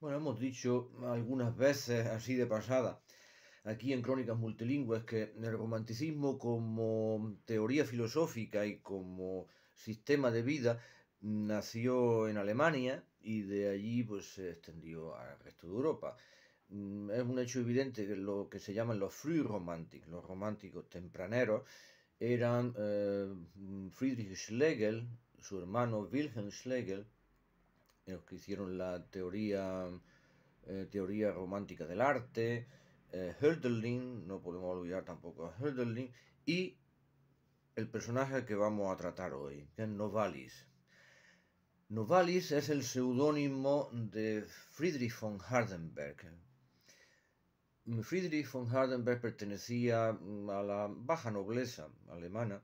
Bueno, hemos dicho algunas veces así de pasada aquí en Crónicas Multilingües que el romanticismo como teoría filosófica y como sistema de vida nació en Alemania y de allí pues se extendió al resto de Europa. Mm, es un hecho evidente que lo que se llaman los Frühromantik, los románticos tempraneros, eran eh, Friedrich Schlegel, su hermano Wilhelm Schlegel, los que hicieron la teoría, eh, teoría romántica del arte, eh, Hölderlin, no podemos olvidar tampoco a Hölderlin, y el personaje que vamos a tratar hoy, que es Novalis. Novalis es el seudónimo de Friedrich von Hardenberg. Friedrich von Hardenberg pertenecía a la baja nobleza alemana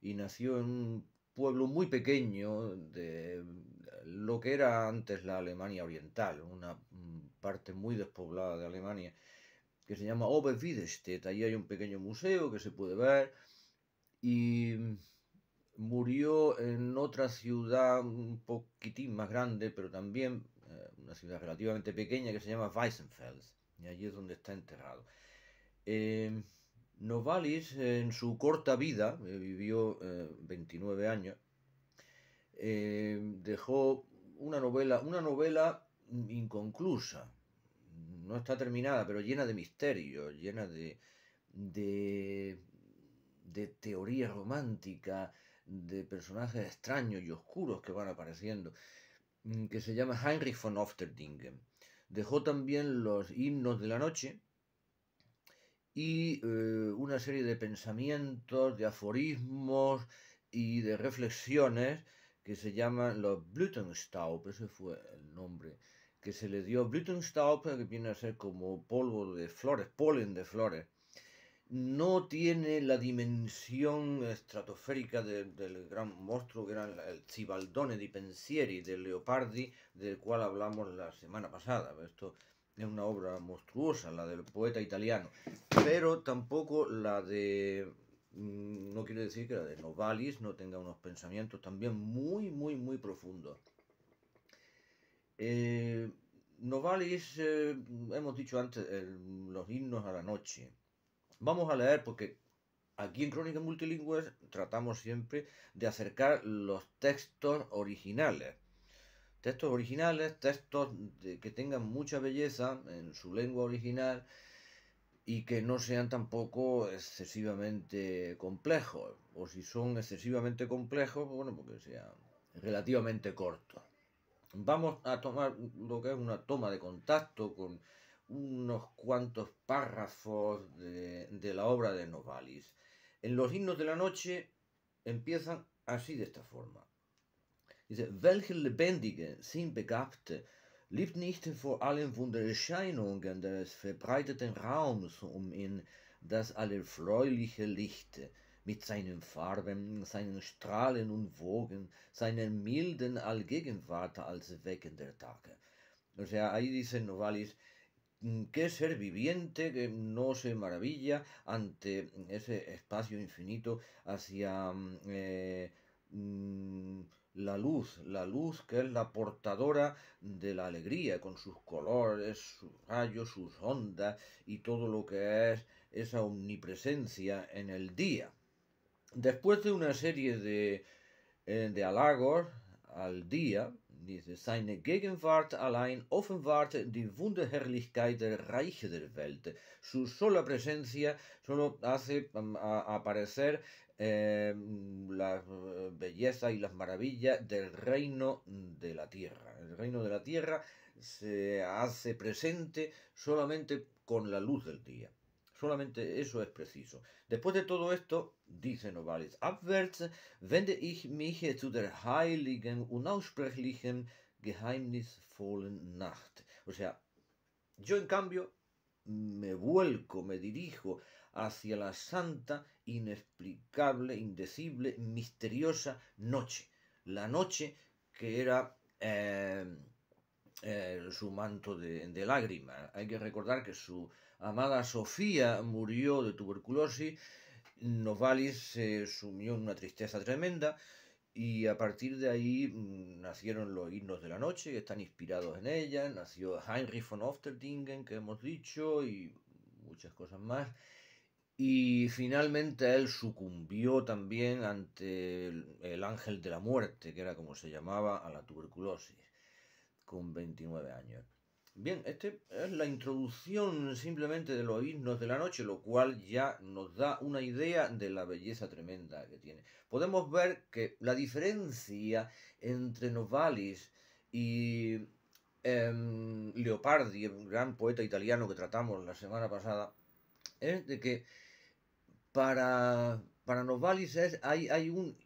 y nació en un pueblo muy pequeño de lo que era antes la Alemania Oriental, una mm, parte muy despoblada de Alemania, que se llama Oberwiedestedt. ahí hay un pequeño museo que se puede ver y murió en otra ciudad un poquitín más grande, pero también eh, una ciudad relativamente pequeña que se llama Weissenfels, y allí es donde está enterrado. Eh, Novalis, en su corta vida, eh, vivió 29 eh, años, eh, dejó una novela, una novela inconclusa, no está terminada, pero llena de misterio, llena de, de, de teoría romántica, de personajes extraños y oscuros que van apareciendo, mm, que se llama Heinrich von Ofterdingen. Dejó también los himnos de la noche, y eh, una serie de pensamientos, de aforismos y de reflexiones que se llaman los Blütenstaub, ese fue el nombre que se le dio Blütenstaub, que viene a ser como polvo de flores, polen de flores. No tiene la dimensión estratosférica del gran monstruo que era el Cibaldone di Pensieri de Leopardi, del cual hablamos la semana pasada. Esto es una obra monstruosa, la del poeta italiano, pero tampoco la de... Mm, no quiere decir que la de Novalis no tenga unos pensamientos también muy, muy, muy profundos. Eh, Novalis, eh, hemos dicho antes, los himnos a la noche. Vamos a leer porque aquí en Crónicas Multilingües tratamos siempre de acercar los textos originales Textos originales, textos que tengan mucha belleza en su lengua original y que no sean tampoco excesivamente complejos. O si son excesivamente complejos, bueno, porque sean relativamente cortos. Vamos a tomar lo que es una toma de contacto con unos cuantos párrafos de, de la obra de Novalis. En los himnos de la noche empiezan así de esta forma. Diese, welche lebendige, sinnbegabte, lebt nicht vor allem von der Erscheinung des verbreiteten Raums um ihn, das allerfreuliche Licht mit seinen Farben, seinen Strahlen und Wogen, seiner milden Allgegenwart als weckender Tage. O sea, ahí dice Novalis que ser viviente que no se maravilla ante ese espacio infinito hacia eh, mm, la luz, la luz que es la portadora de la alegría, con sus colores, sus rayos, sus ondas y todo lo que es esa omnipresencia en el día. Después de una serie de, eh, de halagos al día, dice, seine Gegenwart allein offenbart die Wunderherrlichkeit der Reiche der Welt. Su sola presencia solo hace mm, aparecer eh, mm, las eh, bellezas y las maravillas del reino de la tierra. El reino de la tierra se hace presente solamente con la luz del día. Solamente eso es preciso. Después de todo esto, dice Novalis, abwärts wende ich mich zu der heiligen, unaussprechlichen, geheimnisvollen Nacht. O sea, yo en cambio me vuelco, me dirijo hacia la santa inexplicable, indecible, misteriosa noche. La noche que era eh, eh, su manto de, lágrimas. Hay que recordar que su amada Sofía murió de tuberculosis. Novalis se sumió en una tristeza tremenda y a partir de ahí mm, nacieron los himnos de la noche que están inspirados en ella. Nació Heinrich von Ofterdingen, que hemos dicho, y muchas cosas más. Y finalmente él sucumbió también ante el, ángel de la muerte, que era como se llamaba, a la tuberculosis, con 29 años. Bien, esta es la introducción simplemente de los himnos de la noche, lo cual ya nos da una idea de la belleza tremenda que tiene. Podemos ver que la diferencia entre Novalis y em, Leopardi, el gran poeta italiano que tratamos la semana pasada, es de que para, para Novalis hay, hay un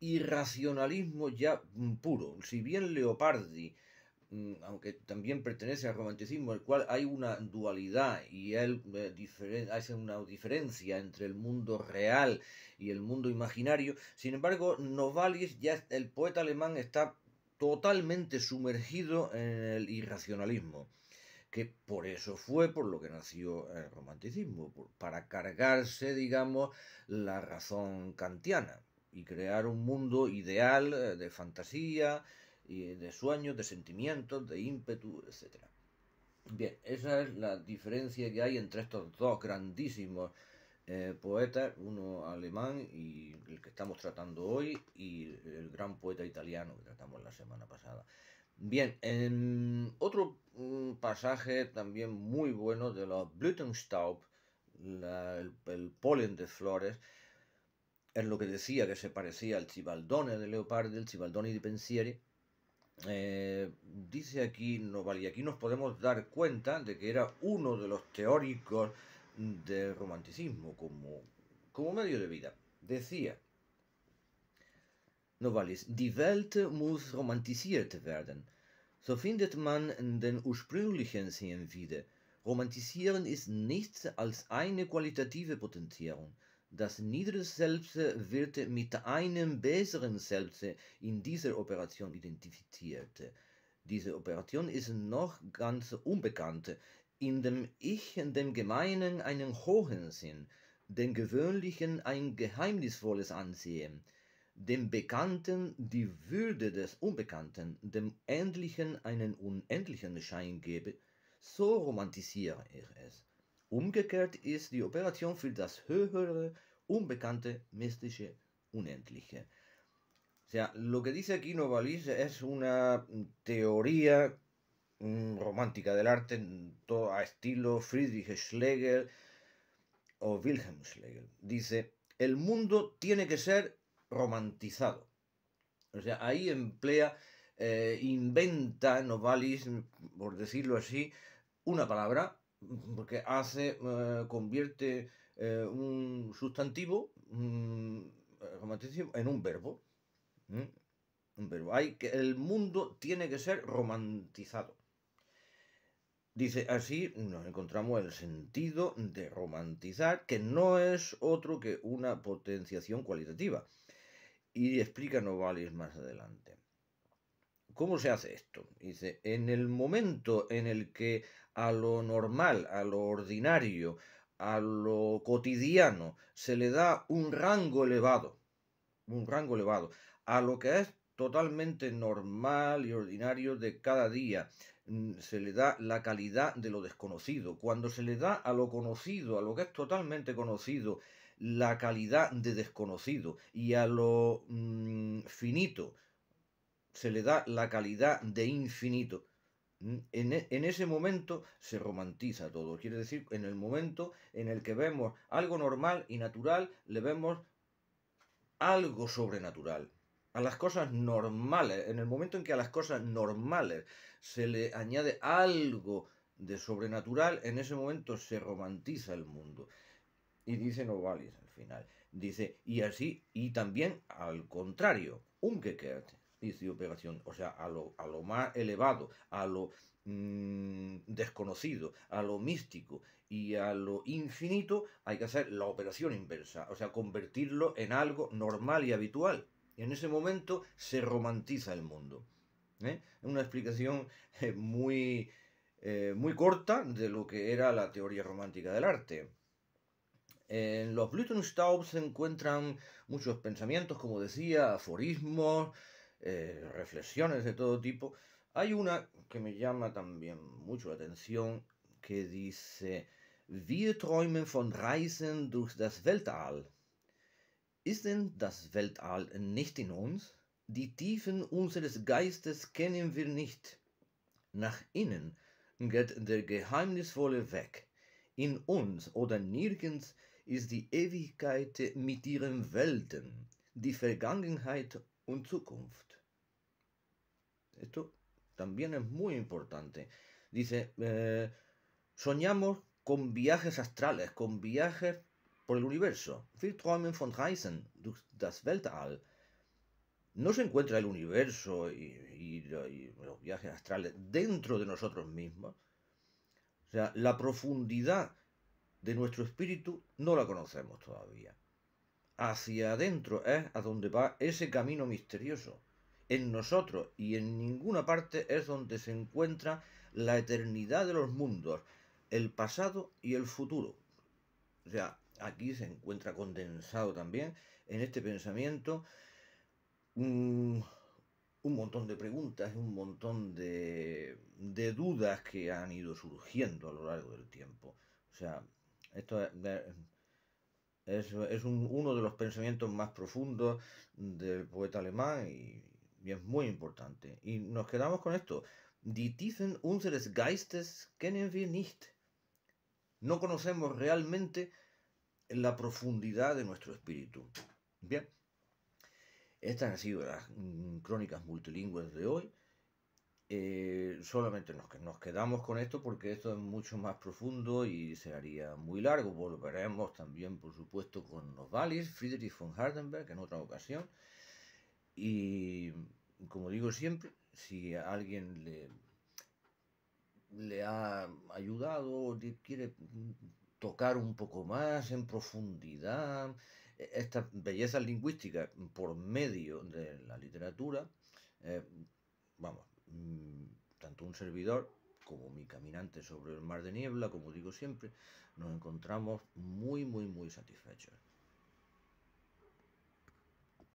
irracionalismo ya mm, puro. Si bien Leopardi, mm, aunque también pertenece al romanticismo, el cual hay una dualidad y él eh, hace una diferencia entre el mundo real y el mundo imaginario, sin embargo, Novalis, ya el poeta alemán, está totalmente sumergido en el irracionalismo que por eso fue por lo que nació el romanticismo, para cargarse, digamos, la razón kantiana y crear un mundo ideal eh, de fantasía, de sueños, de sentimientos, de ímpetu, etc. Bien, esa es la diferencia que hay entre estos dos grandísimos eh, poetas, uno alemán y el que estamos tratando hoy, y el gran poeta italiano que tratamos la semana pasada. Bien, en otro mm, pasaje también muy bueno de los Blütenstaub, el, polen de flores, en lo que decía que se parecía al Cibaldone de Leopardi, el Cibaldone di Pensieri. Eh, dice aquí Noval, y aquí nos podemos dar cuenta de que era uno de los teóricos del romanticismo como, como medio de vida. Decía, Novalis, die Welt muss romantisiert werden. So findet man den ursprünglichen Sinn wieder. Romantisieren ist nichts als eine qualitative Potenzierung. Das niedere Selbst wird mit einem besseren Selbst in dieser Operation identifiziert. Diese Operation ist noch ganz unbekannt, indem ich dem Gemeinen einen hohen Sinn, dem Gewöhnlichen ein geheimnisvolles Ansehen, dem Bekannten die Würde des Unbekannten, dem Endlichen einen unendlichen Schein gebe, so romantisiere ich es. Umgekehrt ist die Operation für das höhere, unbekannte, mystische, unendliche. Ja, lo que dice aquí Novalis es una teoría mm, romántica del arte a estilo Friedrich Schlegel o Wilhelm Schlegel. Dice, el mundo tiene que ser romantizado. O sea, ahí emplea, eh, inventa Novalis, por decirlo así, una palabra, porque hace, eh, convierte eh, un sustantivo mm, eh, en un verbo. pero Un verbo. Hay que, el mundo tiene que ser romantizado. Dice, así nos encontramos el sentido de romantizar, que no es otro que una potenciación cualitativa y explica Novalis más adelante. ¿Cómo se hace esto? Dice, en el momento en el que a lo normal, a lo ordinario, a lo cotidiano se le da un rango elevado, un rango elevado, a lo que es totalmente normal y ordinario de cada día, mm, se le da la calidad de lo desconocido. Cuando se le da a lo conocido, a lo que es totalmente conocido, la calidad de desconocido y a lo mm, finito se le da la calidad de infinito. Mm, en, e, en, ese momento se romantiza todo. Quiere decir, en el momento en el que vemos algo normal y natural, le vemos algo sobrenatural. A las cosas normales, en el momento en que a las cosas normales se le añade algo de sobrenatural, en ese momento se romantiza el mundo. Y dice Novalis al final. Dice, y así, y también al contrario, ...un y dice operación, o sea, a lo, más elevado, a lo mm, desconocido, a lo místico y a lo infinito, hay que hacer la operación inversa, o sea, convertirlo en algo normal y habitual. Y en ese momento se romantiza el mundo. ¿eh? una explicación eh, muy, eh, muy corta de lo que era la teoría romántica del arte. En los Blütenstaub se encuentran muchos pensamientos, como decía, aforismos, eh, reflexiones de todo tipo. Hay una que me llama también mucho la atención, que dice, wir träumen von Reisen durch das Weltall. Ist denn das Weltall nicht in uns? Die Tiefen unseres Geistes kennen wir nicht. Nach innen geht der geheimnisvolle Weg. In uns oder nirgends Is die Ewigkeit mit ihren Welten, die Vergangenheit und Zukunft. Esto también es muy importante. Dice, eh, soñamos con viajes astrales, con viajes por el universo. Wir träumen von Reisen durch das Weltall. No se encuentra el universo y, y los viajes astrales dentro de nosotros mismos. O sea, la profundidad de nuestro espíritu no la conocemos todavía. Hacia adentro es a donde va ese camino misterioso. En nosotros y en ninguna parte es donde se encuentra la eternidad de los mundos, el pasado y el futuro. O sea, aquí se encuentra condensado también en este pensamiento un, montón de preguntas, un montón de, de dudas que han ido surgiendo a lo largo del tiempo. O sea, esto es, uno de los pensamientos más profundos del poeta alemán y, y es muy importante. Y nos quedamos con esto. Die Tiefen unseres Geistes kennen wir nicht. No conocemos realmente la profundidad de nuestro espíritu. Bien, estas han sido las mm, crónicas multilingües de hoy. Eh, solamente nos, nos quedamos con esto porque esto es mucho más profundo y se haría muy largo. Volveremos también, por supuesto, con los Novalis, Friedrich von Hardenberg en otra ocasión. Y como digo siempre, si alguien le, le ha ayudado, quiere tocar un poco más en profundidad eh, estas bellezas lingüísticas por medio de la literatura, eh, vamos, Mm, tanto un servidor como mi caminante sobre el mar de niebla, como digo siempre, nos encontramos muy, muy, muy satisfechos.